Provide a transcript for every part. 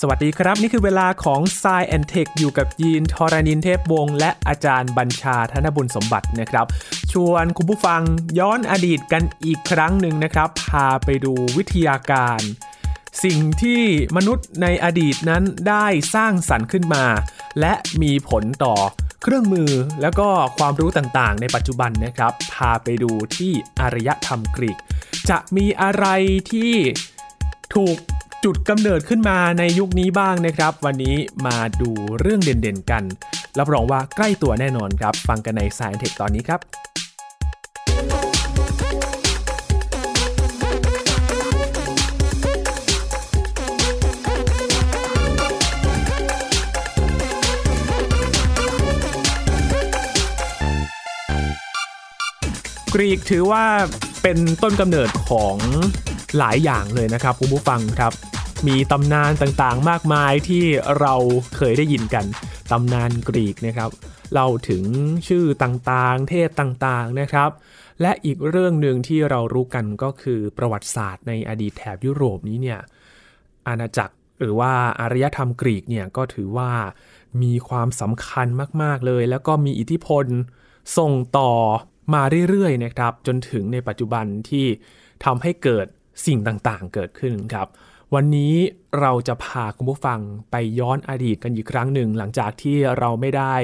สวัสดีครับ นี่คือเวลาของ s ซแอนเทคอยู่กับยีนทรานินเทพวงศ์และอาจารย์บัญชาธนบุญสมบัตินะครับ ชวนคุณผู้ฟังย้อนอดีตกันอีกครั้งหนึ่งนะครับ พาไปดูวิทยาการ สิ่งที่มนุษย์ในอดีตนั้นได้สร้างสรรค์ขึ้นมา และมีผลต่อเครื่องมือแล้วก็ความรู้ต่างๆในปัจจุบันนะครับ พาไปดูที่อารยธรรมกรีกจะมีอะไรที่ถูกจุดกำเนิดขึ้นมาในยุคนี้บ้างนะครับ วันนี้มาดูเรื่องเด่นๆกันรับรองว่าใกล้ตัวแน่นอนครับฟังกันใน s ายเทคตอนนี้ครับ กรีกถือว่าเป็นต้นกำเนิดของหลายอย่างเลยนะครับคุณผู้ฟังครับมีตำนานต่างๆมากมายที่เราเคยได้ยินกัน ตำนานกรีกนะครับเล่าถึงชื่อต่างๆ เทพต่างๆนะครับ และอีกเรื่องหนึ่งที่เรารู้กันก็คือประวัติศาสตร์ในอดีตแถบยุโรปนี้เนี่ยอาณาจักรหรือว่าอารยธรรมกรีกเนี่ยก็ถือว่ามีความสำคัญมากๆเลย แล้วก็มีอิทธิพลส่งต่อมาเรื่อย ๆ นะครับ จนถึงในปัจจุบันที่ทำให้เกิดสิ่งต่างๆเกิดขึ้นครับวันนี้เราจะพาคุณผู้ฟังไปย้อนอดีตกันอีกครั้งหนึ่งหลังจากที่เราไม่ได้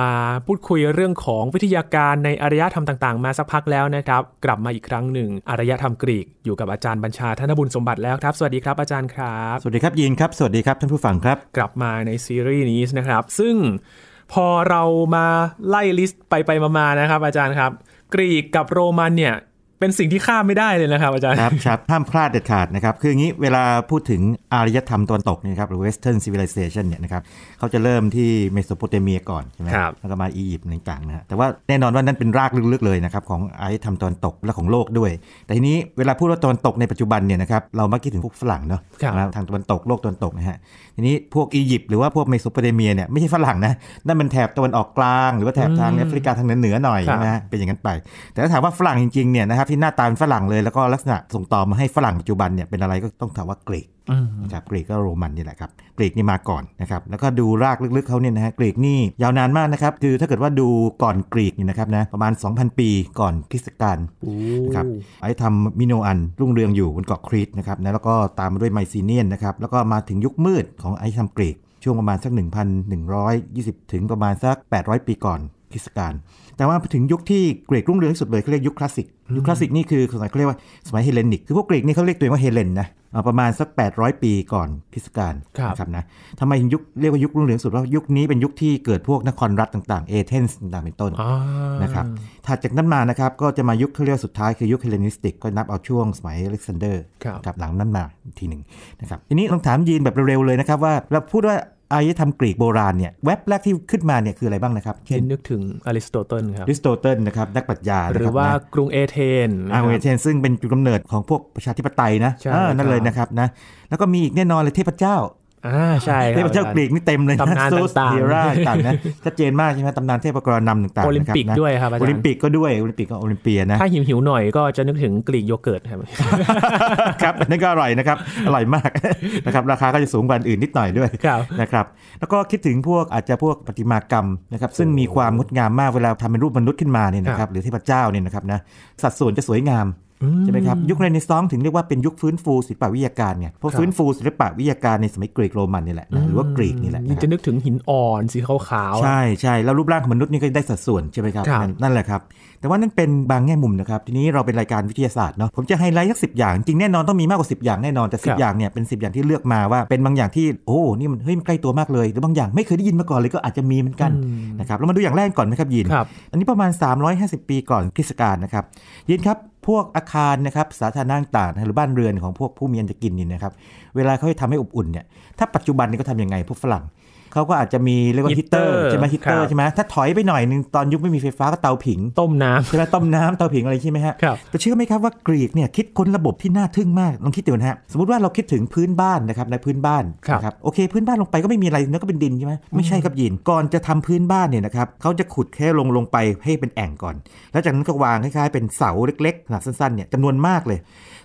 มาพูดคุยเรื่องของวิทยาการในอารยธรรมต่างๆ มาสักพักแล้วนะครับ กลับมาอีกครั้งหนึ่งอารยธรรมกรีกอยู่กับอาจารย์บัญชาธนบุญสมบัติแล้วครับสวัสดีครับอาจารย์ครับ สวัสดีครับยินครับ สวัสดีครับท่านผู้ฟังครับ กลับมาในซีรีส์นี้นะครับ ซึ่งพอเรามาไล่ลิสต์ไปไปมาๆนะครับ อาจารย์ครับ กรีกกับโรมันเนี่ยเป็นสิ่งที่ข้ามไม่ได้เลยนะครับ อาจารย์ ครับครับห้ามพลาดเด็ดขาดนะครับ คืออย่างนี้เวลาพูดถึงอารยธรรมตะวันตกเนี่ยครับ หรือ Western Civilization เนี่ยนะครับ เขาจะเริ่มที่เมโสโปเตเมียก่อนใช่ไหมครับแล้วก็มาอียิปต์ต่างๆนะฮะ แต่ว่าแน่นอนว่านั่นเป็นรากลึกๆเลยนะครับของอารยธรรมตะวันตกและของโลกด้วย แต่ทีนี้เวลาพูดว่าตะวันตกในปัจจุบันเนี่ยนะครับ เรามักคิดถึงพวกฝรั่งเนาะทางตะวันตกโลกตะวันตกนะฮะ ทีนี้พวกอียิปต์หรือว่าพวกเมโสโปเตเมียเนี่ยไม่ใช่ฝรั่งนะนั่นป็นแถบตะวันออกกลาง หรือว่าแถบทางแอฟริกาทางเหนือหน่อยนะเป็นอย่างนั้นไป แต่ถ้าถามว่าฝรั่งจริงๆเนี่ยนะครับที่หน้าตาเป็นฝรั่งเลยแล้วก็ลักษณะส่งต่อมาให้ฝรั่งปัจจุบันเนี่ยเป็นอะไรก็ต้องถามว่ากรีกนะครับกรีกก็โรมันนี่แหละครับกรีกนี่มาก่อนนะครับแล้วก็ดูรากลึก ๆเขาเนี่ยนะฮะกรีกนี่ยาวนานมากนะครับคือถ้าเกิดว่าดูก่อนกรีกนี่นะครับนะประมาณ 2,000 ปีก่อนคริสต์กาลนะครับไอ้ทำมิโนอันรุ่งเรืองอยู่บนเกาะครีตนะครับนะแล้วก็ตามมาด้วยไมซีเนียนนะครับแล้วก็มาถึงยุคมืดของไอ้ทำกรีก ช่วงประมาณสัก 1,120 ถึงประมาณสัก 800 ปีก่อนคริสตกาล แต่ว่าถึงยุคที่เกรกรุ่งเรืองที่สุดเลยเขาเรียกยุคคลาสสิก ยุคคลาสสิกนี่คือสมัยเขาเรียกว่าสมัยเฮเลนิกคือพวกเกรกนี่เขาเรียกตัวเองว่าเฮเลนนะประมาณสัก 800 ปีก่อนคริสตกาลครับนะทำไมยุคเรียกว่ายุครุ่งเรืองสุด เพราะยุคนี้เป็นยุคที่เกิดพวกนครรัฐต่าง ๆเอเธนส์ต่างๆเป็นต้นนะครับถัดจากนั้นมานะครับก็จะมายุคเี่เรียกสุดท้ายคือยุคเฮเลนิสติกก็นับเอาช่วงสมัยอเล็กซานเดอร์กับหลังนั้นมาทีหนึ่งนะครับทีนี้ลองถามยีนแบบเร็วๆเลยนะครับว่าเราพูดว่าอารยธรรมกรีกโบราณเนี่ยเว็บแรกที่ขึ้นมาเนี่ยคืออะไรบ้างนะครับเช่นนึกถึงอริสโตเติลครับอริสโตเติลนะครับ นักปรัชญาหรือว่ากรุงเอเธนกรุงเอเธนซึ่งเป็นจุดกำเนิดของพวกประชาธิปไตยนะนั่นเลยนะครับนะแล้วก็มีอีกแน่นอนเลย เทพเจ้าอ่าใช่เทพเจ้ากรีกนี่เต็มเลยตำนานต่างๆเฮราต่างนะชัดเจนมากใช่ไหมตำนานเทพกรนำต่างๆโอลิมปิกด้วยครับโอลิมปิกก็ด้วยโอลิมปิกก็โอลิมเปียนะถ้าหิวหิวหน่อยก็จะนึกถึงกรีกโยเกิร์ตครับครับนั่นก็อร่อยนะครับอร่อยมากนะครับราคาก็จะสูงกว่าอื่นนิดหน่อยด้วยนะครับแล้วก็คิดถึงพวกอาจจะพวกประติมากรรมนะครับซึ่งมีความงดงามมากเวลาทำเป็นรูปมนุษย์ขึ้นมาเนี่ยนะครับหรือเทพเจ้าเนี่ยนะครับนะสัดส่วนจะสวยงามใช่ไหมครับ ยุคเรเนซองส์ถึงเรียกว่าเป็นยุคฟื้นฟูศิลปวิทยาการเนี่ยเพราะฟื้นฟูศิลปวิทยาการในสมัยกรีกโรมันนี่แหละหรือว่ากรีกนี่แหละ จะนึกถึงหินอ่อนสีขาวๆใช่ใช่แล้วรูปร่างของมนุษย์นี่ก็ได้สัดส่วน ใช่ไหมครับ นั่นแหละครับ แต่ว่านั่นเป็นบางแง่มุมนะครับ ทีนี้เราเป็นรายการวิทยาศาสตร์เนาะผมจะให้ไลท์สักสิอย่าง จริงแน่นอนต้องมีมากกว่าสิอย่างแน่นอนแต่สิอย่างเนี่ยเป็น10 อย่างที่เลือกมาว่าเป็นบางอย่างที่โอ้นี่มันเฮ้ยมันใกล้ตัวมากเลยหรือบางอย่างไม่เคยได้ยินมาก่อนเลยก็อาจจะมีเหมือนกันนะครับแล้วมาดูอย่างแรกก่อนไหมครับยินอันนี้ประมาณ 350 ปีก่อนคริสต์กาลนะครับยินครับพวกอาคารนะครับสาธารณะต่างหรือบ้านเรือนของพวกผู้มีอันจะกินนี่นะครับ เวลาเขาทำให้อบอุ่นเนี่ย ถ้าปัจจุบันนี้ก็ทำยังไงพวกฝรั่งเขาก็อาจจะมีเรียกว่าฮิตเตอร์ใช่ไหมฮิตเตอร์ใช่ไหม ถ้าถอยไปหน่อยนึงตอนยุคไม่มีไฟฟ้าก็เตาผิง ต้มน้ำใช่ไหมต้มน้ำเตาผิงอะไรใช่ไหมฮะ แต่เชื่อไหมครับว่ากรีกเนี่ยคิดค้นระบบที่น่าทึ่งมากลองคิดดูนะฮะ สมมติว่าเราคิดถึงพื้นบ้านนะครับในพื้นบ้านนะครับ โอเค พื้นบ้านลงไปก็ไม่มีอะไรนื้อก็เป็นดินใช่ไหมไม่ใช่ครับยิน ก่อนจะทำพื้นบ้านเนี่ยนะครับเขาจะขุดแค่ลงลงไปให้เป็นแอ่งก่อน แล้วจากนั้นก็วางคล้ายๆเป็นเสาเล็กๆขนาดสั้นๆเนี่ยจำนวนมากเลย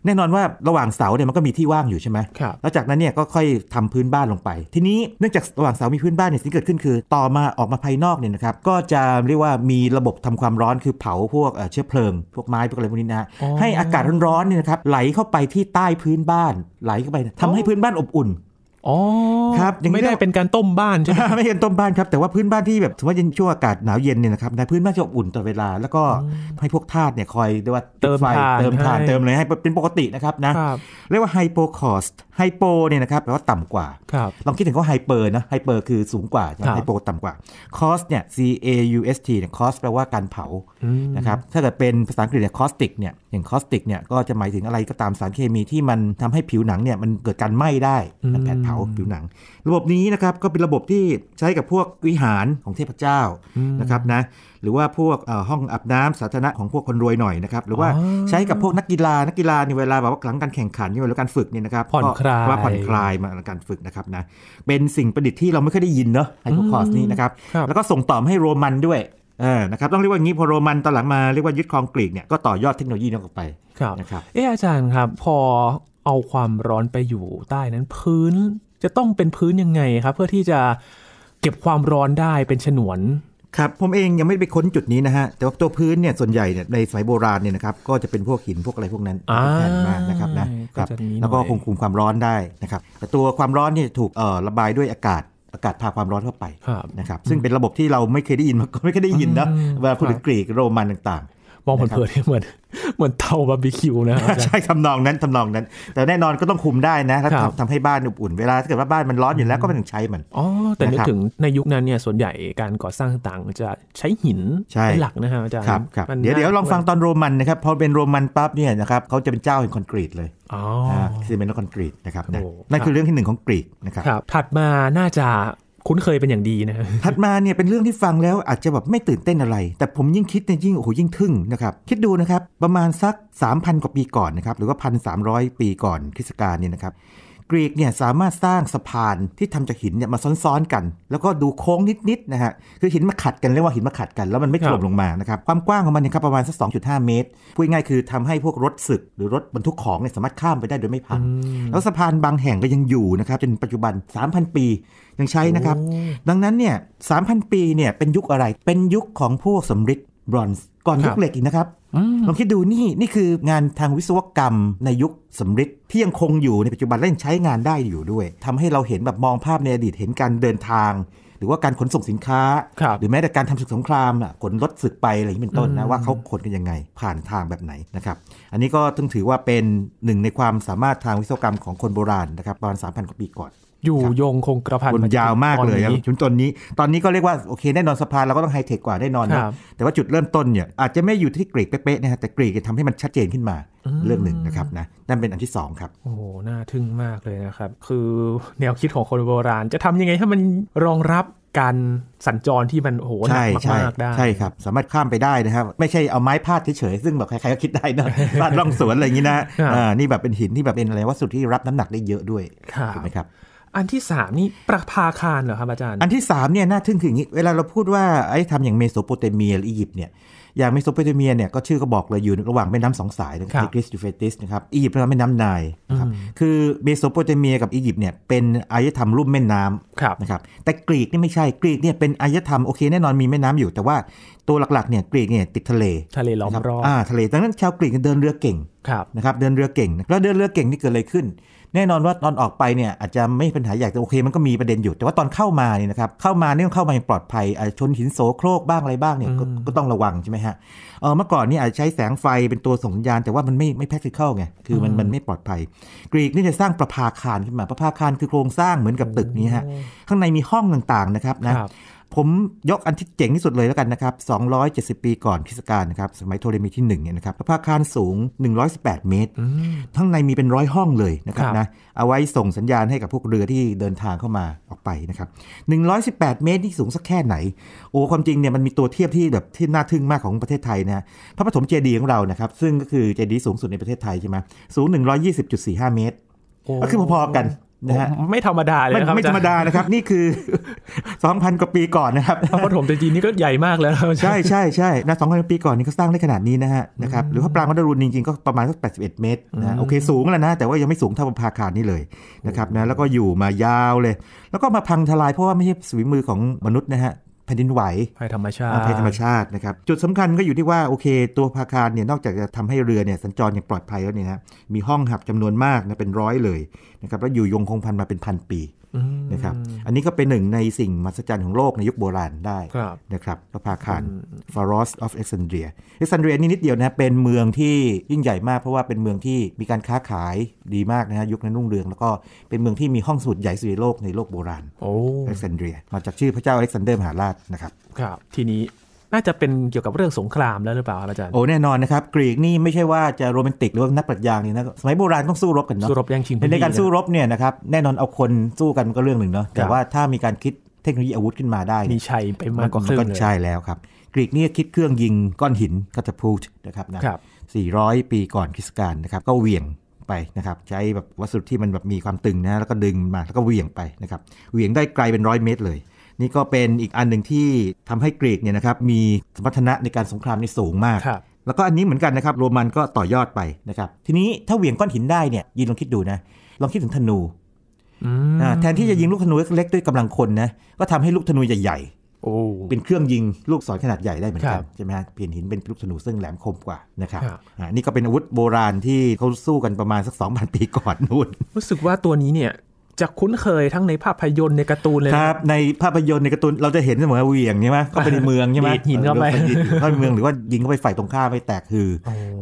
แน่นอนว่าระหว่างเสาเนี่ยมันก็มีที่ว่างอยู่ใช่ไหมครับแล้วจากนั้นเนี่ยก็ค่อยทำพื้นบ้านลงไปทีนี้เนื่องจากระหว่างเสามีพื้นบ้านเนี่ยสิ่งเกิดขึ้นคือ ต่อมาออกมาภายนอกเนี่ยนะครับก็จะเรียกว่ามีระบบทำความร้อนคือเผาพวกเชื้อเพลิงพวกไม้พวกอะไรพวกนี้นะให้อากาศร้อนๆเนี่ยนะครับไหลเข้าไปที่ใต้พื้นบ้านไหลเข้าไปทำให้พื้นบ้านอบอุ่นอครับยังไม่ได้เป็นการต้มบ้านใช่ไหมไม่ใช่ต้มบ้านครับ แต่ว่าพื้นบ้านที่แบบถือว่าเย็นช่วงอากาศหนาวเย็นเนี่ยนะครับในพื้นบ้านจะอบอุ่นตลอดเวลาแล้วก็ให้พวกธาตุเนี่ยคอยเรียกว่า เติมไฟเติมทานเติมอะไรให้เป็นปกตินะครับนะเรียกว่าไฮโปคอสไฮโปเนี่ยนะครับแปลว่าต่ำกว่า ลองคิดถึงเขาไฮเปอร์นะไฮเปอร์คือสูงกว่าไฮโปต่ำกว่า คอสเนี่ย C A U S T เนี่ยคอสแปลว่าการเผา นะครับ ถ้าเกิดเป็นภาษาอังกฤษเนี่ยคอสติกเนี่ยอย่างคอสติกเนี่ยก็จะหมายถึงอะไรก็ตามสารเคมีที่มันทำให้ผิวหนังเนี่ยมันเกิดการไหม้ได้ มันแผดเผาผิวหนัง ระบบนี้นะครับก็เป็นระบบที่ใช้กับพวกวิหารของเทพเจ้านะครับนะหรือว่าพวกห้องอาบน้ำสาธารณะของพวกคนรวยหน่อยนะครับ หรือว่าใช้กับพวกนักกีฬานักกีฬาในเวลาแบบว่าหลังการแข่งขันนี่เวลาการฝึกเนี่ยนะครับผ่อนคลายว่าผ่อนคลายมาการฝึกนะครับนะเป็นสิ่งประดิษฐ์ที่เราไม่เคยได้ยินเนาะไฮโดคอร์สนี่นะครับ แล้วก็ส่งต่อให้โรมันด้วยนะครับต้องเรียกว่างี้พอโรมันตอนหลังมา เรียกว่ายึดครองกรีกเนี่ยก็ต่อยอดเทคโนโลยีนั้นออกไปนะครับเอออาจารย์ครับพอเอาความร้อนไปอยู่ ใต้นั้นพื้นจะต้องเป็นพื้นยังไงครับ เพื่อที่จะ เก็บความร้อนได้เป็นฉนวนครับผมเองยังไม่ไปค้นจุดนี้นะฮะแต่ว่าตัวพื้นเนี่ย ส่วนใหญ่เนี่ยในสมัยโบราณเนี่ยนะครับก็จะเป็นพวกหินพวกอะไรพวกนั้นแผ่นมากนะครับนะครับแล้วก็คงคุมความร้อนได้นะครับ แต่ตัวความร้อนเนี่ยถูกระบายด้วยอากาศอากาศพาความร้อนเข้าไปนะครับ ซึ่งเป็นระบบที่เราไม่เคยได้ยินมาก่อนไม่เคยได้ยินนะเวลาพูดถึงกรีกโรมันต่างมองเผินๆเหมือนเหมือนเตาบาร์บีคิวนะครับใช่ทำนองนั้นทำนองนั้น แต่แน่นอนก็ต้องคุมได้นะแล้วทำให้บ้านอบอุ่นเวลาถ้าเกิดว่าบ้านมันร้อนอยู่แล้วก็ไม่ต้องใช้มันอ๋อแต่นึกถึงในยุคนั้นเนี่ยส่วนใหญ่การก่อสร้างต่างจะใช้หินเป็นหลักนะฮะอาจารย์ครับครับเดี๋ยวเดี๋ยวลองฟังตอนโรมันนะครับพอเป็นโรมันปั๊บเนี่ยนะครับเขาจะเป็นเจ้าแห่งคอนกรีตเลยออ๋ซีเมนต์และคอนกรีตนะครับนั่นคือเรื่องที่หนึ่งของกรีกนะครับถัดมาน่าจะคุ้นเคยเป็นอย่างดีนะถัดมาเนี่ยเป็นเรื่องที่ฟังแล้วอาจจะแบบไม่ตื่นเต้นอะไร แต่ผมยิ่งคิดเนี่ยยิ่ง โอ้โห ยิ่งทึ่งนะครับ คิดดูนะครับประมาณสัก 3,000 กว่าปีก่อนนะครับ หรือว่า 1,300 ปีก่อนคริสต์กาลเนี่ยนะครับกรีกเนี่ยสามารถสร้างสะพานที่ทำจากหินเนี่ยมาซ้อนๆกัน แล้วก็ดูโค้งนิดๆนะฮะคือหินมาขัดกันเรียกว่าหินมาขัดกัน แล้วมันไม่ถล่มลงมานะครับ ความกว้างของมันเนี่ยครับประมาณสัก้าเมตร พูดง่ายคือทำให้พวกรถศึกหรือรถบรรทุกของเนี่ยสามารถข้ามไปได้โดยไม่พังแล้วสะพานบางแห่งก็ยังอยู่นะครับจนปัจจุบัน 3,000 ปียังใช้นะครับ ดังนั้นเนี่ยสามพันปีเนี่ยเป็นยุคอะไรเป็นยุคของพวกสมฤทธิ์บรอนซ์ก่อนยุคเหล็กอีกนะครับลองคิดดูนี่นี่คืองานทางวิศวกรรมในยุคสทริดที่ยังคงอยู่ในปัจจุบันและยังใช้งานได้อยู่ด้วย ทำให้เราเห็นแบบมองภาพในอดีตเห็นการเดินทาง หรือว่าการขนส่งสินค้า หรือแม้แต่การทำศึกสงครามขนรถศึกไปอะไรอย่างนี้เป็นต้นนะว่าเขาขนกันยังไงผ่านทางแบบไหนนะครับอันนี้ก็ต้องถือว่าเป็นหนึ่งในความสามารถทางวิศวกรรมของคนโบราณนะครับประมาณมพันกว่าปีก่อนอยู่ยงคงกระพันนยาวมากเลยครับชุมชนนี้ตอนนี้ก็เรียกว่าโอเค แน่นอนสภาเราก็ต้องไฮเทคกว่าแน่นอนนะแต่ว่าจุดเริ่มต้นเนี่ยอาจจะไม่อยู่ที่กรีกเป๊ะๆนะฮะแต่กรีกทำให้มันชัดเจนขึ้นมาเรื่องหนึ่งนะครับนะนั่นเป็นอันที่2ครับโอ้โหน่าทึ่งมากเลยนะครับ คือแนวคิดของคนโบราณ จะทำยังไงให้มันรองรับการสัญจรที่มันโหหนักมากๆได้ใช่ครับสามารถข้ามไปได้นะครับไม่ใช่เอาไม้พาดเฉยๆซึ่งแบบใครๆก็คิดได้นะพาดร่องสวนอะไรอย่างนี้นะอ่านี่แบบเป็นหินที่แบบเป็นอะไรวัสดุที่รับน้ำหนักได้เยอะด้วยถูกไหมครับอันที่สามนี่ประภาคารเหรอครับอาจารย์ อันที่สามเนี่ยน่าทึ่งคืออย่างนี้ เวลาเราพูดว่าไอ้ทำอย่างเมโสโปเตเมียหรืออียิปต์เนี่ย อย่างเมโสโปเตเมียเนี่ยก็ชื่อก็บอกเลยอยู่ระหว่างแม่น้ำสองสายนะครับกริสยูเฟติสนะครับ อียิปต์เป็นแม่น้ำไนนะครับ คือเมโสโปเตเมียกับอียิปต์เนี่ยเป็นอารยธรรมรุ่มแม่น้ำนะครับ แต่กรีกนี่ไม่ใช่ กรีกเนี่ยเป็นอารยธรรมโอเคแน่นอนมีแม่น้ำอยู่แต่ว่าตัวหลักๆเนี่ยกรีกเนี่ยติดทะเล ทะเลล้อมรอบ อ่าทะเล ดังนั้นชาวกรีกเดินเรือเก่งนะครับเดินเรือเก่งแล้วเดินเรือเก่งนี่เกิดอะไรขึ้นแน่นอนว่าตอนออกไปเนี่ยอาจจะไม่ปปัญหาใหญ่แต่โอเคมันก็มีประเด็นอยู่ แต่ว่าตอนเข้ามาเนี่ยนะครับเข้ามาเนี่ยต้องเข้ามาอย่างปลอดภัย ชนหินโสโครกบ้างอะไรบ้างเนี่ยก็ต้องระวังใช่ไหมฮะเออเมื่อก่อนนี่อาจใช้แสงไฟเป็นตัวส่งสัญญาณแต่ว่ามันไม่ไม่แพคซิเคิลไงคือมันมันไม่ปลอดภัย กรีกนี่จะสร้างประภาคารขึ้นมาประภาคารคือโครงสร้างเหมือนกับตึกนี้ฮะข้างในมีห้องต่างๆนะครับนะผมยกอันที่เจ๋งที่สุดเลยแล้วกันนะครับ 270 ปีก่อนคริสต์กาลนะครับสมัยโทเรมีที่1เนี่ยนะครับพระอาคารสูง 118 เมตร ทั้งในมีเป็นร้อยห้องเลยนะครับนะเอาไว้ส่งสัญญาณให้กับพวกเรือที่เดินทางเข้ามาออกไปนะครับ 118 เมตรนี่สูงสักแค่ไหน โอ้ความจริงเนี่ยมันมีตัวเทียบที่แบบที่น่าทึ่งมากของประเทศไทยนะพระปฐมเจดีย์ของเรานะครับซึ่งก็คือเจดีย์สูงสุดในประเทศไทยใช่ไหมสูง 120.45 เมตรก็คือพอๆกันนะฮะไม่ธรรมดาเลยครับไม่ธรรมดานะครับนี่คือ 2,000 กว่าปีก่อนนะครับพระปฐมเจดีย์นี่ก็ใหญ่มากแล้วใช่ใช่ใช่นะสองพันปีก่อนนี่ก็สร้างได้ขนาดนี้นะฮะนะครับหรือว่าปรางวัดรุนจริงๆก็ประมาณสักแปดสิบเอ็ดเมตรนะโอเค สูงแล้วนะแต่ว่ายังไม่สูงเท่าพาคารนี่เลยนะครับนะแล้วก็อยู่มายาวเลยแล้วก็มาพังทลายเพราะว่าไม่ใช่สวีมือของมนุษย์นะฮะแผ่นดินไหว ภัยธรรมชาติภัยธรรมชาตินะครับ จุดสำคัญก็อยู่ที่ว่าโอเค ตัวพาคารเนี่ยนอกจากจะทำให้เรือเนี่ยสัญจรอย่างปลอดภัยแล้วเนี่ยนะ มีห้องหับจำนวนมากนะเป็นร้อยเลยนะครับแล้วอยู่ยงคงพันมาเป็นพันปีนะครับอันนี้ก็เป็นหนึ่งในสิ่งมหัศจรรย์ของโลกในยุคโบราณได้นะครับพระพาคารฟารอสออฟเอ็กซันเดียเอ็กซันเดียนี่นิดเดียวนะเป็นเมืองที่ยิ่งใหญ่มากเพราะว่าเป็นเมืองที่มีการค้าขายดีมากนะฮะยุคนั้นรุ่งเรือง แล้วก็เป็นเมืองที่มีห้องสมุดใหญ่สุดในโลกในโลกโบราณเอ็กซันเดีย มาจากชื่อพระเจ้าเอ็กซันเดอร์มหาราชนะครับครับทีนี้น่าจะเป็นเกี่ยวกับเรื่องสงครามแล้วหรือเปล่าอาจารย์โอ้แน่นอนนะครับกรีกนี่ไม่ใช่ว่าจะโรแมนติกหรือว่านักปรัชญาเนี่ยนะสมัยโบราณต้องสู้รบกันเนาะสู้รบแย่งชิงพื้นที่ในการสู้รบเนี่ยนะครับแน่นอนเอาคนสู้กันมันก็เรื่องหนึ่งเนาะแต่ว่าถ้ามีการคิดเทคโนโลยีอาวุธขึ้นมาได้มีชัยไปมากกว่าครื่งเลยใช่แล้วครับกรีกนี่คิดเครื่องยิงก้อนหินก็จะพูดนะครับนะ400 ปีก่อนคริสต์กาลนะครับก็เหวี่ยงไปนะครับใช้แบบวัสดุที่มันแบบมีความตึงนะแล้วก็ดึงมาแล้วก็เหวี่ยงไปนะครับเหวี่ยงได้ไกลเป็นร้อยเมตรเลยนี่ก็เป็นอีกอันหนึ่งที่ทำให้กรีกเนี่ยนะครับมีสมรรถนะในการสงครามนี่สูงมากแล้วก็อันนี้เหมือนกันนะครับ โรมันก็ต่อยอดไปนะครับ ทีนี้ถ้าเหวี่ยงก้อนหินได้เนี่ยยินลองคิดดูนะ ลองคิดถึงธนูแทนที่จะยิงลูกธนูเล็กๆด้วยกำลังคนนะก็ทำให้ลูกธนูใหญ่ๆเป็นเครื่องยิงลูกศรขนาดใหญ่ได้เหมือนกันใช่ไหมฮะเปลี่ยนหินเป็นลูกธนูซึ่งแหลมคมกว่านะครับนี่ก็เป็นอาวุธโบราณที่เขาสู้กันประมาณสักสองพันปีก่อนนู่นรู้สึกว่าตัวนี้เนี่ยจะคุ้นเคยทั้งในภาพยนตร์ในการ์ตูนเลยครับในภาพยนตร์ในการ์ตูนเราจะเห็นเสมอเวียงใช่ไหมเข้าไปในเมืองใช่ไหมหินเข้าไปเข้าเมืองหรือว่ายิงเข้าไปฝ่ายตรงข้ามไปแตกคือ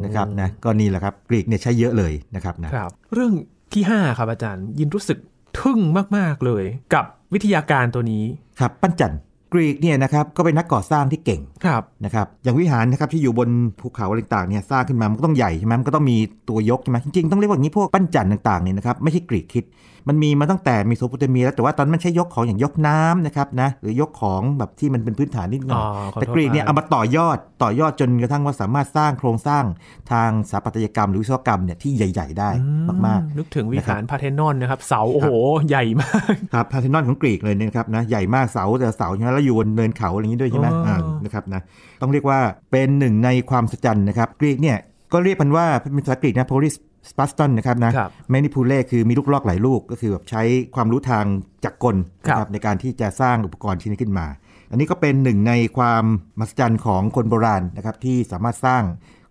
นะครับนะก็นี่แหละครับกรีกเนี่ยใช้เยอะเลยนะครับนะเรื่องที่ 5 ครับอาจารย์ ยินรู้สึกทึ่งมากๆเลยกับวิทยาการตัวนี้ครับ ปั้นจันกรีกเนี่ยนะครับก็เป็นนักก่อสร้างที่เก่งครับนะครับอย่างวิหารนะครับที่อยู่บนภูเขาอะไรต่างเนี่ยสร้างขึ้นมามันก็ต้องใหญ่ใช่ไหมมันก็ต้องมีตัวยกใช่ไหมจริงๆต้องเรียกว่างี้พวกปั้นจันต่างๆเนี่ยนะครับไม่ใช่กรีกคิดมันมีมาตั้งแต่มีโซโปเตเมียแล้วแต่ว่าตอนมันใช้ยกของอย่างยกน้ำนะครับนะหรือยกของแบบที่มันเป็นพื้นฐานนิดหน่อยแต่กรีกเนี่ยเอามาต่อยอดต่อยอดจนกระทั่งว่าสามารถสร้างโครงสร้างทางสถาปัตยกรรมหรือวิศวกรรมเนี่ยที่ใหญ่ ๆ ได้มากๆ นึกถึงวิหารพาเทนอนนะครับเสาโอ้โหใหญ่มากครับพาเทนอนของกรีกเลยนะครับนะใหญ่มากเสาแต่เสาใช่ไหมแล้วอยู่บนเนินเขาอะไรอย่างนี้ด้วยใช่ไหมนะครับนะต้องเรียกว่าเป็นหนึ่งในความสัจจันนะครับ กรีกเนี่ยก็เรียกมันว่าเป็นภาษากรีกนะโพลิสสปัสตันนะครับนะแมนิพูเล่คือมีลูกลอกหลายลูก ก็คือแบบใช้ความรู้ทางจักกลนะครับในการที่จะสร้างอุปกรณ์ชิ้นนี้ขึ้นมา อันนี้ก็เป็นหนึ่งในความมหัศจรรย์ของคนโบราณนะครับที่สามารถสร้าง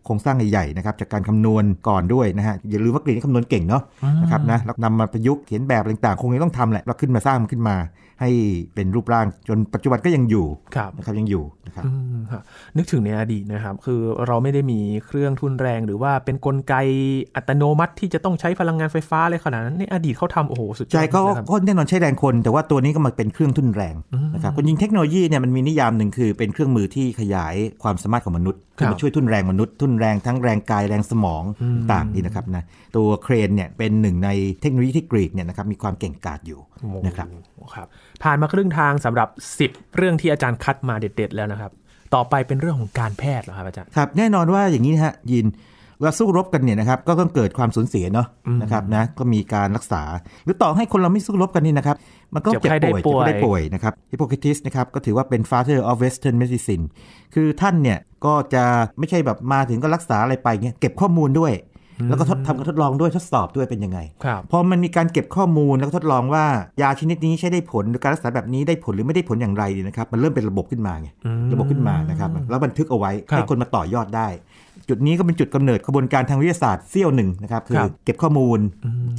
โครงสร้างใหญ่ๆนะครับจากการคำนวณก่อนด้วยนะฮะอย่าลืมว่ากรีนคำนวณเก่งเนาะนะครับนะแล้วนำมาประยุกต์เขียนแบบต่างๆ คงยังต้องทำแหละเราขึ้นมาสร้างมขึ้นมาให้เป็นรูปร่างจนปัจจุบันก็ยังอยู่นะครับยังอยู่นะครับนึกถึงในอดีตนะครับคือเราไม่ได้มีเครื่องทุนแรงหรือว่าเป็นนกลไกอัตโนมัติที่จะต้องใช้พลังงานไฟฟ้าเลยขนาดนั้นในอดีตเขาทำโอ้โหสุดยอดใช่เขาก็แน่นอนใช้แรงคนแต่ว่าตัวนี้ก็มาเป็นเครื่องทุนแรงนะครับคนยิงเทคโนโลยีเนี่ยมันมีนิยามหนึ่งคือเป็นเครื่องมือที่ขยายความสามารถของมนุษย์คือมาช่วยทุนแรงมนุษย์ทุนแรงทั้งแรงกายแรงสมองต่างนี่นะครับนะตัวเครนเนี่ยเป็นหนึ่งในเทคโนโลยีที่กรีกเนี่ยนะครับมีความเก่งกาจอยู่นะครับครับผ่านมาครึ่งทางสำหรับ 10 เรื่องที่อาจารย์คัดมาเด็ด ๆ แล้วนะครับ ต่อไปเป็นเรื่องของการแพทย์เหรอครับอาจารย์ครับแน่นอนว่าอย่างนี้ฮะยินเวลาสู้รบกันเนี่ยนะครับก็ต้องเกิดความสูญเสียเนาะนะครับนะก็มีการรักษาหรือต่อให้คนเราไม่สู้รบกันนี่นะครับ มันก็เจ็บป่วยเจ็บได้ป่วยนะครับฮิปโปครติสนะครับก็ถือว่าเป็น father of western medicine คือท่านเนี่ยก็จะไม่ใช่แบบมาถึงก็รักษาอะไรไปเงี้ยเก็บข้อมูลด้วยแล้วก็ทดทำการทดลองด้วยทดสอบด้วยเป็นยังไงพอมันมีการเก็บข้อมูลแล้วก็ทดลองว่ายาชนิดนี้ใช้ได้ผล หรือการรักษาแบบนี้ได้ผลหรือไม่ได้ผลอย่างไรนะครับ มันเริ่มเป็นระบบขึ้นมาไงระบบขึ้นมานะครับ แล้วบันทึกเอาไว้ให้คนมาต่อยอดได้ จุดนี้ก็เป็นจุดกำเนิดกระบวนการทางวิทยาศาสตร์เซี่ยวหนึ่งนะครับ คือเก็บข้อมูล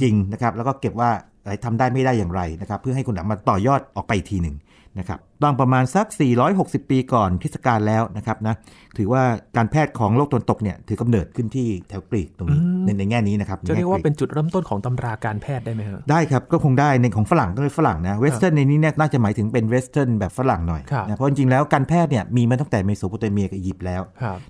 จริงนะครับ แล้วก็เก็บว่าอะไรทำได้ไม่ได้อย่างไรนะครับ เพื่อให้คนมาต่อยอดออกไปทีหนึ่งนะครับตอนงประมาณสัก 460 ปีก่อนคริสตกาลแล้วนะครับนะถือว่าการแพทย์ของโลกตนตกเนี่ยถือกำเนิดขึ้นที่แถวกรีกตรงนี้ในในแง่นี้นะครับจะเรียกว่าเป็นจุดเริ่มต้นของตำราการแพทย์ได้ไหมครับได้ครับ ก็คงได้ในของฝรั่งก็เลยฝรั่งนะเวสเทิร์นในนี้เนี่ยน่าจะหมายถึงเป็นเวสเทิร์นแบบฝรั่งหน่อยนะเพราะจริงๆแล้วการแพทย์เนี่ยมีมาตั้งแต่เมโสโปเตเมียกับอียิปต์แล้ว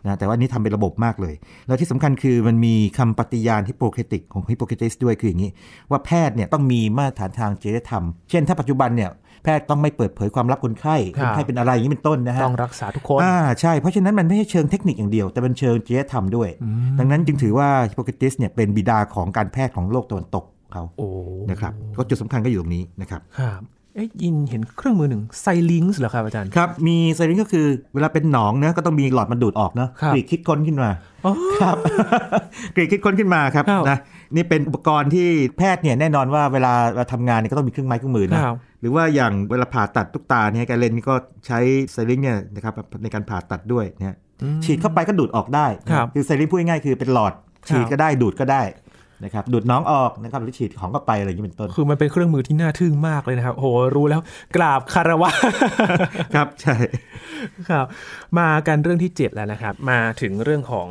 นะแต่ว่านี้ทำเป็นระบบมากเลย แล้วที่สำคัญคือมันมีคำปฏิญาณฮิปโปเคติกของฮิปโปเคติสด้วยคืออย่างนี้ ว่าแพทย์เนี่ยต้องมีมาตรฐานทางจริยธรรมเช่นถ้าปัจจุบันเนี่ยแพทย์ต้องไม่เปิดเผยความลับคนไข้คนไข้เป็นอะไรอย่างนี้เป็นต้นนะฮะต้องรักษาทุกคนอ่าใช่เพราะฉะนั้นมันไม่ใช่เชิงเทคนิคอย่างเดียว แต่เป็นเชิงจริยธรรมด้วย ดังนั้นจึงถือว่าฮิปโปเคติสเนี่ยเป็นบิดาของการแพทย์ของโลกตะวันตกเขาโอ้นะครับก็จุดสำคัญก็อยู่ตรงนี้นะครับครับเอ๊ยยินเห็นเครื่องมือหนึ่งไซลิงส์เหรอครับอาจารย์ครับมีไซลิงส์ก็คือเวลาเป็นหนองนะก็ต้องมีหลอดมันดูดออกเนาะกรีดคิดค้นขึ้นมาครับกรีดคิดค้นขึ้นมาครับนะนี่เป็นอุปกรณ์ที่แพทย์เนี่ยแน่นอนว่าเวลาเราทำงานเนี่ยก็ต้องมีเครื่องไม้เครื่องมือนะหรือว่าอย่างเวลาผ่าตัดตุ๊กตาเนี่ยการเลนนี่ก็ใช้ไซลิงเนี่ยนะครับ ในการผ่าตัดด้วยเนี่ยฉีดเข้าไปก็ดูดออกได้คคือไซลิงพูดง่ายๆคือเป็นหลอดฉีดก็ได้ดูดก็ได้นะครับ ดูดน้องออกนะครับ หรือฉีดของเข้าไปอะไรอย่างนี้เป็นต้นคือมันเป็นเครื่องมือที่น่าทึ่งมากเลยนะครับโอ้รู้แล้ว กราบคารวะ ครับใช่ครับ มากันเรื่องที่7แล้วนะครับ มาถึงเรื่องของ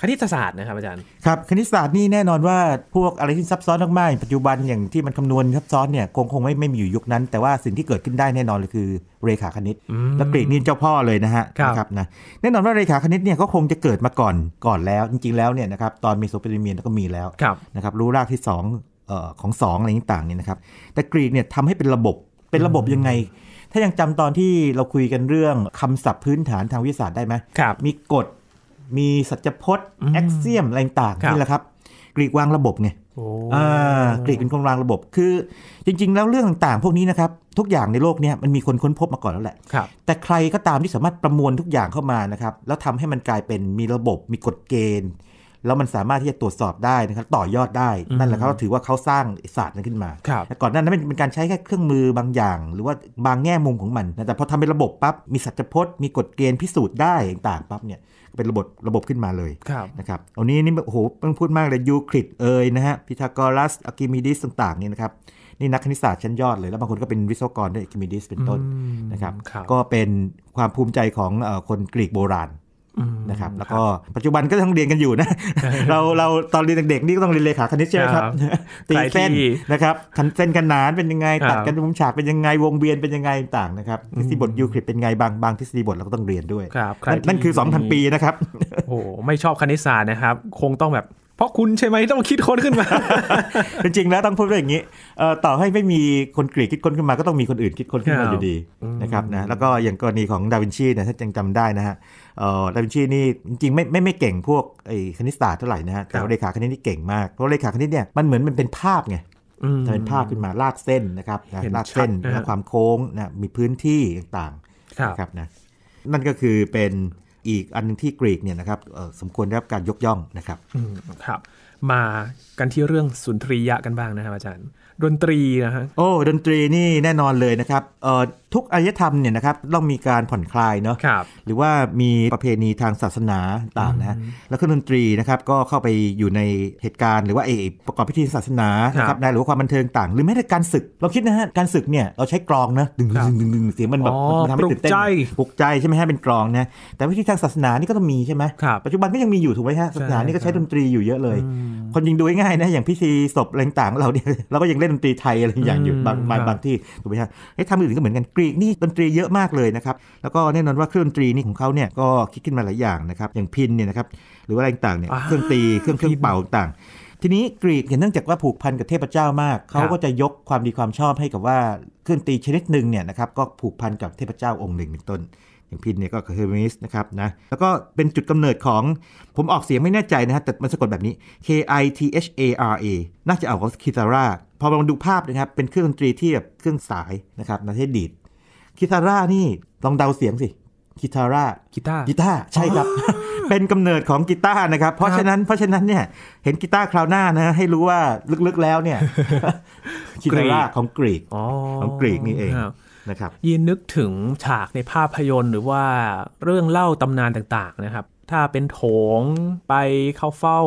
คณิตศาสตร์นะครับอาจารย์ครับคณิตศาสตร์นี่แน่นอนว่าพวกอะไรที่ซับซ้อนมากๆปัจจุบันอย่างที่มันคำนวณซับซ้อนเนี่ยคงคงไม่ไม่มีอยู่ยุคนั้น แต่ว่าสิ่งที่เกิดขึ้นได้แน่นอนเลยคือเรขาคณิตและกรีกนี่เจ้าพ่อเลยนะฮะครับนะแน่นอนว่าเรขาคณิตเนี่ยก็คงจะเกิดมาก่อนก่อนแล้ว จริงๆแล้วเนี่ยนะครับตอนมีโสเปเตเมียก็มีแล้วนะครับรู้รากที่2ของ2อะไรต่างๆนี่นะครับแต่กรีกเนี่ยทำให้เป็นระบบเป็นระบบยังไง ถ้ายังจำตอนที่เราคุยกันเรื่อง คำศัพท์พื้นฐานทางวิทยาศาสตร์ได้ไหมมีกฎมีสัจพจน์แอ็กเซียมอะไรต่างนี่แหละครับ กรีกวางระบบไงกรีกเป็นคนวางระบบคือ จริงๆ แล้วเรื่องต่าง ๆ พวกนี้นะครับ ทุกอย่างในโลกนี้มันมีคนค้นพบมาก่อนแล้วแหละแต่ใครก็ตามที่สามารถประมวลทุกอย่างเข้ามานะครับแล้วทำให้มันกลายเป็นมีระบบ มีกฎเกณฑ์แล้วมันสามารถที่จะตรวจสอบได้นะครับต่อยอดได้ นั่นแหละเขาถือว่าเขาสร้างศาสตร์นั้นขึ้นมาก่อนนั้นนั้นเป็นการใช้แค่เครื่องมือบางอย่าง หรือว่าบางแง่มุมของมัน แต่พอทำเป็นระบบปั๊บ มีสัจพจน์มีกฎเกณฑ์พิสูจน์ได้ต่างปั๊บเนี่ยเป็นระบบระบบขึ้นมาเลยนะครับอันนี้นี่โอ้โหต้องพูดมากเลยยูคลิดเอยนะฮะพิทากรัสอะคิมิดิสต่างๆนี่นะครับนี่นักคณิตศาสตร์ชั้นยอดเลยแล้วบางคนก็เป็นวิศวกรด้วยอะคิมิดิสเป็นต้นนะครับก็เป็นความภูมิใจของคนกรีกโบราณนะครับแล้วก็ปัจจุบันก็ต้องเรียนกันอยู่นะ เราเราตอนเรียนเด็กๆนี่ก็ต้องเรียนเลขาคณิตใช่ไหมครับตีเส้นนะครับเส้นกันนานเป็นยังไงตัดกันมุมฉากเป็นยังไงวงเวียนเป็นยังไงต่างนะครับทฤษฎีบทยูคลิดเป็นไงบางบางทฤษฎีบทเราก็ต้องเรียนด้วย นั่นคือ2,000ปีนะครับโอ้ไม่ชอบคณิตศาสตร์นะครับ คงต้องแบบ เพราะคุณใช่ไหมต้องคิดค้นขึ้นมาจริงๆแล้วต้องพูดอย่างนี้ต่อให้ไม่มีคนกรีกคิดค้นขึ้นมา ก็ต้องมีคนอื่นคิดค้นขึ้นมาอยู่ดีนะครับนะแล้วก็อย่างกรณีของดาวินชีนะถ้าจังจำได้นะฮะดาวินชีนี่จริงๆ ไม่ไม่ไม่เก่งพวกไอ้คณิตศาสตร์เท่าไหร่นะฮะแต่เลขาคณิตนี่เก่งมากเพราะเลขาคณิตเนี่ยมันเหมือนมันเป็นภาพไงจะเป็นภาพขึ้นมาลากเส้นนะครับลากเส้นความโค้งนะมีพื้นที่ต่างๆครับนะนั่นก็คือเป็นอีกอันที่กรีกเนี่ยนะครับสมควรได้รับการยกย่องนะครับครับ มากันที่เรื่องสุนทรียะกันบ้างนะครับ อาจารย์ดนตรีนะฮะโอ้ดนตรีนี่แน่นอนเลยนะครับเออทุกอายธรรมเนี่ยนะครับต้องมีการผ่อนคลายเนาะหรือว่ามีประเพณีทางศาสนาต่างนะแล้วก็ดนตรีนะครับก็เข้าไปอยู่ในเหตุการณ์หรือว่าเอกประกอบพิธีศาสนานะครับนหรือว่าความบันเทิงต่าง หรือแม้แต่การศึกเราคิดนะฮะการศึกเนี่ยเราใช้กรองนะดึงดึงดึงดึงเสียงมันแบบมันทำให้ตื่นเต้นปลุกใจ ใช่ไหมฮะเป็นกรองนะแต่วิธีทางศาสนานี่ก็ต้องมีใช่ไหมปัจจุบันก็ยังมีอยู่ถูกไหมฮะศาสนานี่ก็ใช้ดนตรีอยู่เยอะเลย คนยิงดูง่ายนะอย่างพิธีศพอะไรต่างเราเนี่ยเราก็ยังเล่นดนตรีไทยอะไรอย่างอยู่บางบางที่ถูกไหมฮะไอ้ทำอื่นก็เหมือนกันกรีีนี่ดนตรีเยอะมากเลยนะครับ แล้วก็แน่นอนว่าเครื่องดนตรีนี่ของเขาเนี่ยก็คิดขึ้นมาหลายอย่างนะครับ อย่างพินเนี่ยนะครับ หรือว่าอะไรต่างเนี่ย เครื่องตีเครื่องเครื่องเป่าต่างทีนี้กรีกเนนื่องจากว่าผูกพันกับเทพเจ้ามาก เขาก็จะยกความดีความชอบให้กับว่าเครื่องตีชนิดหนึ่งเนี่ยนะครับ ก็ผูกพันกับเทพเจ้าองค์หนึ่งเป็นต้น อย่างพินเนี่ยก็คเฮอร์มิสนะครับนะ แล้วก็เป็นจุดกำเนิดของ ผมออกเสียงไม่แน่ใจนะฮะ แต่มันสะกดแบบนี้ K I T H A R A น่าจะเอาของคิตาร่าพอลอดูภาพนะครับเป็นเครื่องดนตรีที่แบบเครื่องสายนะครับนเทดีดคิทาร่านี่ลองเดาเสียงสิกิตาร่ากีตาร์กีตาร์ใช่ครับ เป็นกำเนิดของกีตาร์นะครับ เพราะฉะนั้นเพราะฉะนั้นเนี่ย เห็นกีตาร์คราวหน้านะ ให้รู้ว่าลึกๆแล้วเนี่ยกีตาร่าของกรีกของกรีกนี่เองนะครับ ยินนึกถึงฉากในภาพยนตร์ หรือว่าเรื่องเล่าตำนานต่าง ๆนะครับ ถ้าเป็นโถงไปเข้าเฝ้า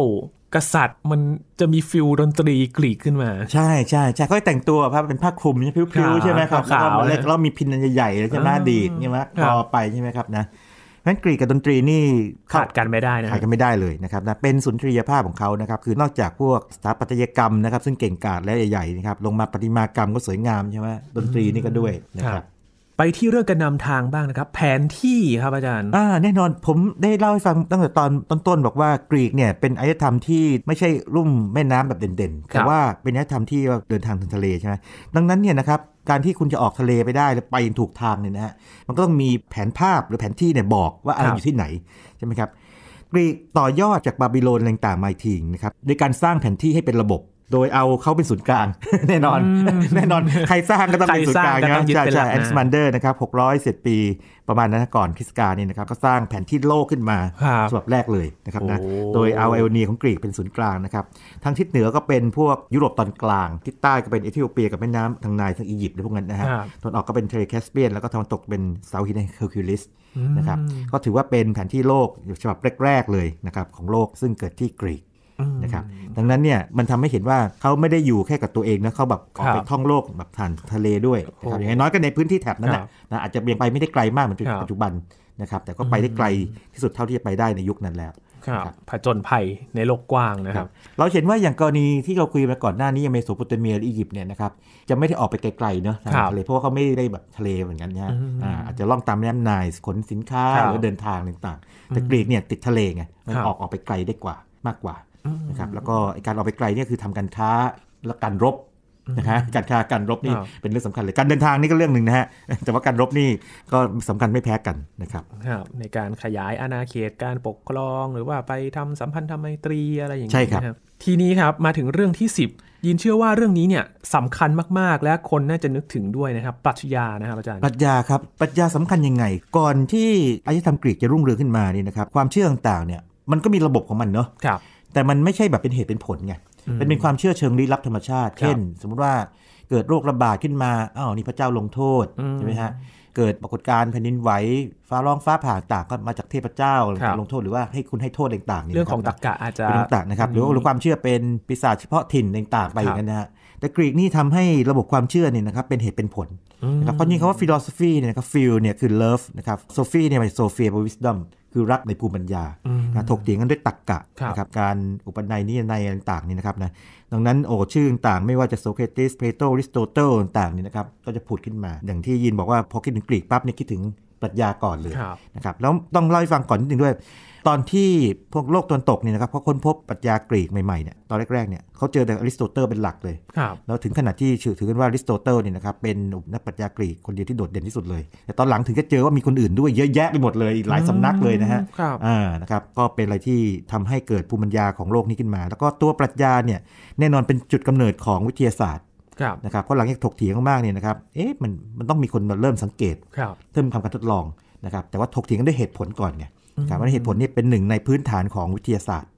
กษัตริย์มันจะมีฟิลดนตรีกรีกขึ้นมา ใช่ใช่ใช่เขาแต่งตัวครับเป็นผ้าคลุมใช่ไหมผิวๆใช่ไหมครับขาวแล้วรามีพินใหญ่ๆ แล้วจะหน้าดีดใช่ไหมคอไปใช่ไหมครับนะนั้นกรีกกับดนตรีนี่ขาดกันไม่ได้นะขาดกันไม่ได้เลยนะครับนะเป็นสุนทรียภาพของเขานะครับคือนอกจากพวกสถาปัตยกรรมนะครับ ซึ่งเก่งกาจและใหญ่ๆนะครับลงมาประติมากรรมก็สวยงามใช่ไหมดนตรีนี่ก็ด้วยนะครับไปที่เรื่องการนำทางบ้างนะครับ แผนที่ครับอาจารย์อ่าแน่นอนผมได้เล่าให้ฟังตั้งแต่ตอนต้นๆ บอกว่ากรีกเนี่ยเป็นอารยธรรมที่ไม่ใช่รุ่มแม่น้ำแบบเด่นๆแต่ว่าเป็นอารยธรรมที่เดินทางทางทะเลใช่ไหมดังนั้นเนี่ยนะครับการที่คุณจะออกทะเลไปได้ไปถูกทางเนี่ยนะฮะมันก็ต้องมีแผนภาพหรือแผนที่เนี่ยบอกว่าอะไรอยู่ที่ไหนใช่ไหมครับกรีกต่อยอดจากบาบิโลนแงต่างมาทงนะครับโดยการสร้างแผนที่ให้เป็นระบบโดยเอาเขาเป็นศูนย์กลางแน่นอนแน่นอนใครสร้างก็ต้องเป็นศูนย์กลางนะใช่ใช่แอนสมันเดอร์นะครับหกร้อยเศษปีประมาณนั้นก่อนคริสกาเนี่ยนะครับก็สร้างแผนที่โลกขึ้นมาฉบับแรกเลยนะครับนะโดยเอาไอโอเนียของกรีกเป็นศูนย์กลางนะครับทางทิศเหนือก็เป็นพวกยุโรปตอนกลางทิศใต้ก็เป็นเอธิโอเปียกับแม่น้ำทางในทางอียิปต์พวกนั้นนะฮะตอนออกก็เป็นเทเลแคสเปียนแล้วก็ทางตกเป็นเซาท์ฮินเคอร์คิวลิสนะครับก็ถือว่าเป็นแผนที่โลกฉบับแรกๆเลยนะครับของโลกซึ่งเกิดที่กรีกนะครับ ดังนั้นเนี่ยมันทำให้เห็นว่าเขาไม่ได้อยู่แค่กับตัวเองนะเขาแบบออกไปท่องโลกแบบผ่านทะเลด้วยนะครับอย่างน้อยก็ในพื้นที่แถบนั้นนะอาจจะเบี่ยงไปไม่ได้ไกลมากเหมือนปัจจุบันนะครับแต่ก็ไปได้ไกลที่สุดเท่าที่จะไปได้ในยุคนั้นแล้วครับผจญภัยในโลกกว้างนะครับเราเห็นว่าอย่างกรณีที่เราคุยมาก่อนหน้านี้ยังเมโสโปเตเมียรอียิปต์เนี่ยนะครับจะไม่ได้ออกไปไกลๆเนาะทางทะเลเพราะว่าเขาไม่ได้แบบทะเลเหมือนกันนะอาจจะล่องตามแม่น้ำนขนสินค้าหรือเดินทางต่างๆแต่กรีกเนี่ยติดทะเลไงมันออกออกไปไกลได้กว่ามากกว่านะครับแล้วก็การออกไปไกลเนี่ยคือทำการค้าและการรบนะฮะ การค้าการรบนี่ เป็นเรื่องสำคัญเลย การเดินทางนี่ก็เรื่องหนึ่งนะฮะ แต่ว่าการรบนี่ก็สำคัญไม่แพ้กันนะครับ ครับในการขยายอาณาเขตการปกครองหรือว่าไปทำสัมพันธ์ไมตรีอะไรอย่างเงี้ยใช่ครับ ทีนี้ครับมาถึงเรื่องที่ 10 ยินเชื่อว่าเรื่องนี้เนี่ยสำคัญมากๆ และคนน่าจะนึกถึงด้วยนะครับปรัชญานะครับอาจารย์ปรัชญาครับปรัชญาสำคัญยังไงก่อนที่อารยธรรมกรีกจะรุ่งเรืองขึ้นมานี่นะครับ ความเชื่อต่างๆเนี่ยมันก็มีระบบของมันเนาะ ครับแต่มันไม่ใช่แบบเป็นเหตุเป็นผลไงป็นเป็นความเชื่อเชิงลี้ลับธรรมชาติ เช่น สมมุติว่าเกิดโรคระบาดขึ้นมา อ้าว นี่พระเจ้าลงโทษใช่ไหมฮะ เกิดปรากฏการณ์แผ่นดินไหว ฟ้าร้องฟ้าผ่าต่างก็มาจากเทพเจ้าลงโทษหรือว่าให้คุณให้โทษต่างๆ เรื่องของตรรกะอาจจะเป็นต่างนะครับหรือความเชื่อเป็นปีศาจเฉพาะถิ่นต่าง ๆ ไปอย่างนั้นนะฮะ แต่กรีกนี่ทำให้ระบบความเชื่อเนี่ยนะครับเป็นเหตุเป็นผลนะครับเพราะนี่ขาว่าฟิโลสฟีเนี่ยนะครับฟิลเนี่ยคือเลิฟนะครับโซฟีเนี่ยหมายโซเฟียเป็น wisdom คือรักในภูมิปัญญา ถกเถียงกันด้วยตรรกกะนะครับ การอุปนัยนิยนยต่างๆนี่นะครับนะ ดังนั้นโอชื่อต่างไม่ว่าจะโซเครติสเพโตริสโตเติลต่างๆนี่นะครับ ก็จะผุดขึ้นมา อย่างที่ยินบอกว่า พอคิดถึงกรีกปั๊บเนี่ยคิดถึงปรัชญาก่อนเลยนะครับ แล้วต้องเล่าให้ฟังก่อนนิดนึงด้วยตอนที่พวกโลกตะวนตกเนี่ยนะครับเขาค้นพบปรัชญากรีกใหม่ๆเนี่ย ตอนแรก ๆเนี่ยเขาเจอแต่อริสโตเติลเป็นหลักเลยแล้วถึงขนาดที่ถือกันว่าอริสโตเติลเนี่ยนะครับ เป็นนักปรัชญากรีกคนเดียวที่โดดเด่นที่สุดเลย แต่ตอนหลังถึงจะเจอว่ามีคนอื่นด้วยเยอะแยะไปหมดเลยหลายสำนักเลยนะฮะอ่า นะครับ ก็เป็นอะไรที่ทำให้เกิดภูมิปัญญาของโลกนี้ขึ้นมา แล้วก็ตัวปรัชญาเนี่ยแน่นอนเป็นจุดกำเนิดของวิทยาศาสตร์นะครับ เพราะหลังจากถกเถียงมากๆเนี่ยนะครับ เอ๊ะมัน มันต้องมีคนมาเริ่มสังเกตเริ่มทำการทดลองนะครับแต่ว่าถกเถียงกันด้วยเหตุผลก่อนไงคามบราเหตุผลนี่เป็นหนึ่งในพื้นฐานของวิทยาศาสตร์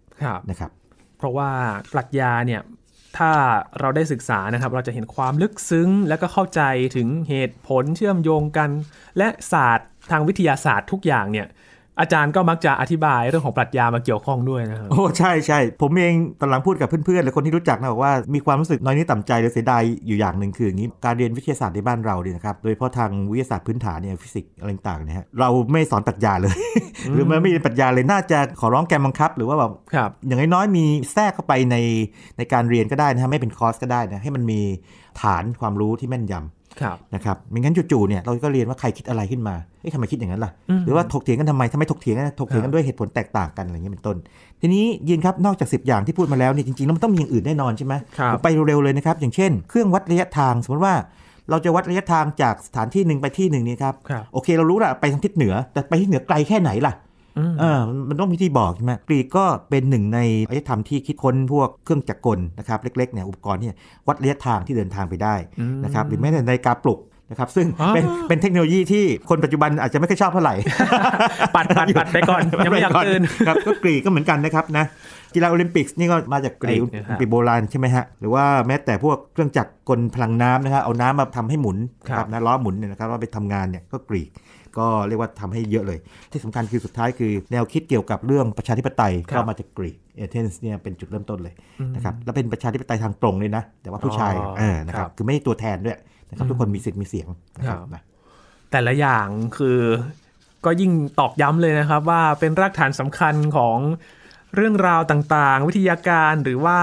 นะครับ เพราะว่าปรัชญาเนี่ยถ้าเราได้ศึกษานะครับเราจะเห็นความลึกซึ้งและก็เข้าใจถึงเหตุผลเชื่อมโยงกัน และศาสตร์ทางวิทยาศาสตร์ทุกอย่างเนี่ยอาจารย์ก็มักจะอธิบายเรื่องของปรัชญามาเกี่ยวข้องด้วยนะครับโอ้ใช่ใช่ผมเองตอนหลังพูดกับเพื่อนๆหรือคนที่รู้จักนะบอกว่ามีความรู้สึกน้อยนิดต่ำใจหรือเสียดาย อยู่อย่างหนึ่ง คืออย่างนี้ การเรียนวิทยาศาสตร์ในบ้านเราเนี่ยนะครับ โดยเฉพาะทางวิทยาศาสตร์พื้นฐานเนี่ยฟิสิกส์อะไรต่างๆเนี่ยเราไม่สอนปรัชญาเลย หรือไม่มีปรัชญาเลยน่าจะขอร้องแกมบังคับหรือว่าแบบอย่างน้อยๆมีแทรกเข้าไปในในการเรียนก็ได้นะฮะไม่เป็นคอร์สก็ได้นะให้มันมีฐานความรู้ที่แม่นยำนะครับไม่งั้นจู่ ๆ เนี่ยเราก็เรียนว่าใครคิดอะไรขึ้นมา เอ๊ะทำไมคิดอย่างนั้นล่ะ หรือว่าถกเถียงกันทำไมทำไมถกเถียงกันถกเถียงกันด้วยเหตุผลแตกต่างกันอะไรเงี้ยเป็นต้น ทีนี้ยินครับ นอกจาก 10 อย่างที่พูดมาแล้วเนี่ยจริงๆแล้วมันต้องมีอย่างอื่นแน่นอนใช่ไหมไปเร็วๆ เลยนะครับ อย่างเช่น เครื่องวัดระยะทาง สมมติว่า เราจะวัดระยะทางจากสถานที่หนึ่งไปที่หนึ่งนี่ครับ โอเค เรารู้ละไปทางทิศเหนือ แต่ไปที่เหนือไกลแค่ไหนล่ะเออมันต้องมีที่บอกใช่ไหมกรีกก็เป็นหนึ่งในอารยธรรมที่คิดค้นพวกเครื่องจักรกลนะครับ เล็กๆเนี่ยอุปกรณ์เนี่ยวัดระยะทางที่เดินทางไปได้นะครับหรือแม้แต่ในกาปลุกนะครับซึ่งเป็นเป็นเทคโนโลยีที่คนปัจจุบันอาจจะไม่ค่อยชอบเท่าไหร่ ปัดปัดปัดไปก่อนยังไม่อยากตื่นครับก็กรีกก็เหมือนกันนะครับนะกีฬาโอลิมปิกนี่ก็มาจากกรีกปีโบราณใช่ไหมฮะหรือว่าแม้แต่พวกเครื่องจักรกลพลังน้ำนะครับเอาน้ำมาทำให้หมุนนะครับนะล้อหมุนเนี่ยนะครับ ว่าไปทำงานเนี่ยก็กรีกก็เรียกว่าทำให้เยอะเลย ที่สำคัญคือสุดท้ายคือแนวคิดเกี่ยวกับเรื่องประชาธิปไตยเข้ามาจากกรีกเอเธนส์เนี่ยเป็นจุดเริ่มต้นเลยนะครับแล้วเป็นประชาธิปไตยทางตรงเลยนะ แต่ว่าผู้ชายนะครับคือไม่ใช่ตัวแทนด้วยนะครับทุกคนมีสิทธิ์มีเสียงนะครับแต่ละอย่างคือก็ยิ่งตอกย้ำเลยนะครับว่าเป็นรากฐานสำคัญของเรื่องราวต่างๆ วิทยาการหรือว่า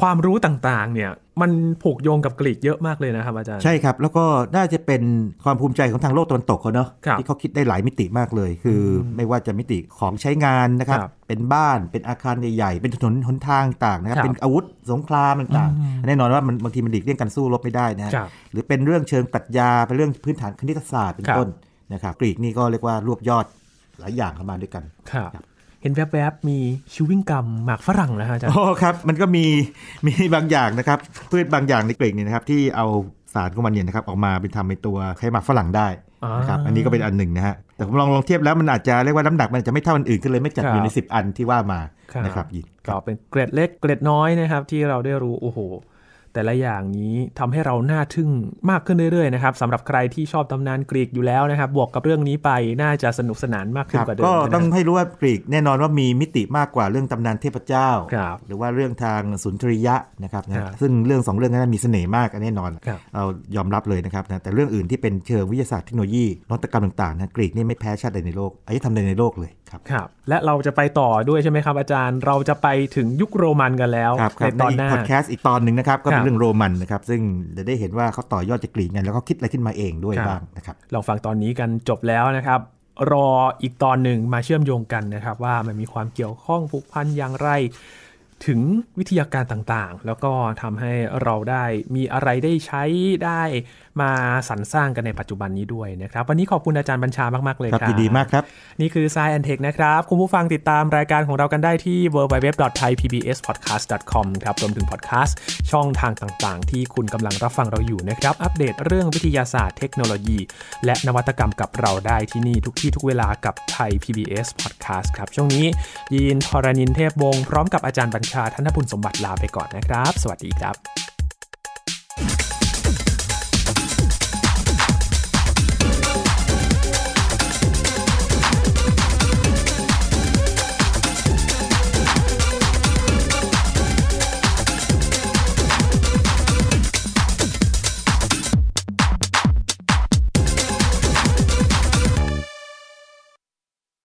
ความรู้ต่างๆ เนี่ยมันผูกโยงกับกรีกเยอะมากเลยนะครับอาจารย์ใช่ครับแล้วก็น่าจะเป็นความภูมิใจของทางโลกตะวันตกเขาเนาะที่เขาคิดได้หลายมิติมากเลย คือไม่ว่าจะมิติของใช้งานนะครับ เป็นบ้านเป็นอาคารใหญ่ๆเป็นถนนหนทางต่างนะครับ เป็นอาวุธสงครามต่างๆแน่นอนว่ามันบางทีมันหลีกเลี่ยงการสู้รบไม่ได้นะหรือเป็นเรื่องเชิงปรัชญาเป็นเรื่องพื้นฐานคณิตศาสตร์เป็นต้นนะครับกรีกนี่ก็เรียกว่ารวบยอดหลายอย่างเข้ามาด้วยกันครับเห็นแวบๆ มีชิวิ่งกรรมหมากฝรั่งนะฮะอาจารย์อ๋อครับ มันก็มีมีบางอย่างนะครับพืชบางอย่างในเกลกเนี่นะครับที่เอาสารของมันเนี่ยนะครับออกมาเป็นทำเป็นตัวไข่หมักฝรั่งได้นะครับอันนี้ก็เป็นอันหนึ่งนะฮะ แต่ผมลองลองเทียบแล้วมันอาจจะเรียกว่าน้ำหนักมันจะไม่เท่าอันอื่นก็เลย ไม่จัดอยู่ใน 10 อันที่ว่ามานะครับยินก็เป็นเกรดเล็กเกรดน้อยนะครับที่เราได้รู้โอ้โหแต่ละอย่างนี้ทำให้เราน่าทึ่งมากขึ้นเรื่อยๆนะครับสำหรับใครที่ชอบตำนานกรีกอยู่แล้วนะครับบวกกับเรื่องนี้ไปน่าจะสนุกสนานมากขึ้นกว่าเดิมก็ต้องให้รู้ว่ากรีกแน่นอนว่ามีมิติมากกว่าเรื่องตำนานเทพเจ้า หรือว่าเรื่องทางสุนทรียะนะครับซึ่งเรื่องสองเรื่องนั้นมีเสน่ห์มากแน่นอนเรายอมรับเลยนะครับแต่เรื่องอื่นที่เป็นเชิงวิทยาศาสตร์เทคโนโลยีนวัตกรรมต่างๆนะกรีกนี่ไม่แพ้ชาติใดในโลกอันนี้ทำได้ในโลกเลยครับครับ และเราจะไปต่อด้วยใช่ไหมครับ อาจารย์เราจะไปถึงยุคโรมันกันแล้วในตอนหน้าพอดแคสต์อีกตอนหนึ่งนะครับก็เป็นเรื่องโรมันนะครับ ซึ่งจะได้เห็นว่าเขาต่อยอดจากกรีกังแล้วก็คิดอะไรขึ้นมาเองด้วยบ้างนะครับลองฟังตอนนี้กันจบแล้วนะครับ รออีกตอนหนึ่งมาเชื่อมโยงกันนะครับ ว่ามันมีความเกี่ยวข้องผูกพันอย่างไรถึงวิทยาการต่างๆ แล้วก็ทำให้เราได้มีอะไรได้ใช้ได้มาสรรสร้างกันในปัจจุบันนี้ด้วยนะครับ วันนี้ขอบคุณอาจารย์บัญชามาก ๆ เลยครับดีมากครับ นี่คือ s ซแอนเทคนะครับ คุณผู้ฟังติดตามรายการของเรากันได้ที่ www.thaipbspodcast.com ครับรวมถึงพอดแคสต์ช่องทางต่าง ๆ ที่คุณกำลังรับฟังเราอยู่นะครับ อัปเดตเรื่องวิทยาศาสตร์ เทคโนโลยี และนวัตกรรมกับเราได้ที่นี่ทุกที่ทุกเวลากับไทย PBS Podcast ครับ ช่วงนี้ยินทรณินเทพวงศ์ พร้อมกับอาจารย์บัญชาชาธนบุญสมบัติลาไปก่อนนะครับ สวัสดีครับ